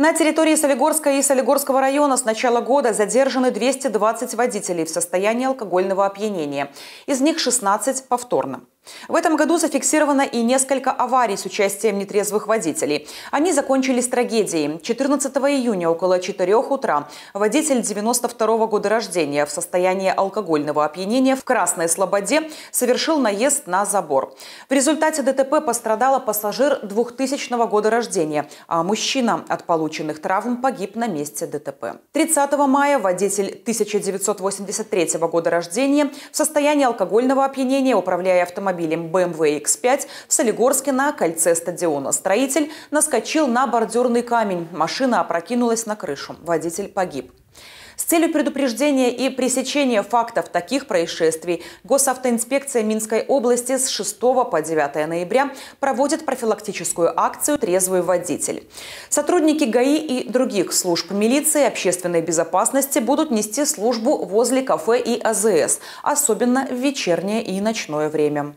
На территории Солигорска и Солигорского района с начала года задержаны 220 водителей в состоянии алкогольного опьянения. Из них 16 повторно. В этом году зафиксировано и несколько аварий с участием нетрезвых водителей. Они закончились трагедией. 14 июня около 4 утра водитель 92 года рождения в состоянии алкогольного опьянения в Красной Слободе совершил наезд на забор. В результате ДТП пострадала пассажир 2000 года рождения, а мужчина от полученных травм погиб на месте ДТП. 30 мая водитель 1983 года рождения в состоянии алкогольного опьянения, управляя автомобилем автомобилем BMW X5 в Солигорске на кольце стадиона. Строитель наскочил на бордюрный камень. Машина опрокинулась на крышу. Водитель погиб. С целью предупреждения и пресечения фактов таких происшествий Госавтоинспекция Минской области с 6 по 9 ноября проводит профилактическую акцию «Трезвый водитель». Сотрудники ГАИ и других служб милиции общественной безопасности будут нести службу возле кафе и АЗС, особенно в вечернее и ночное время.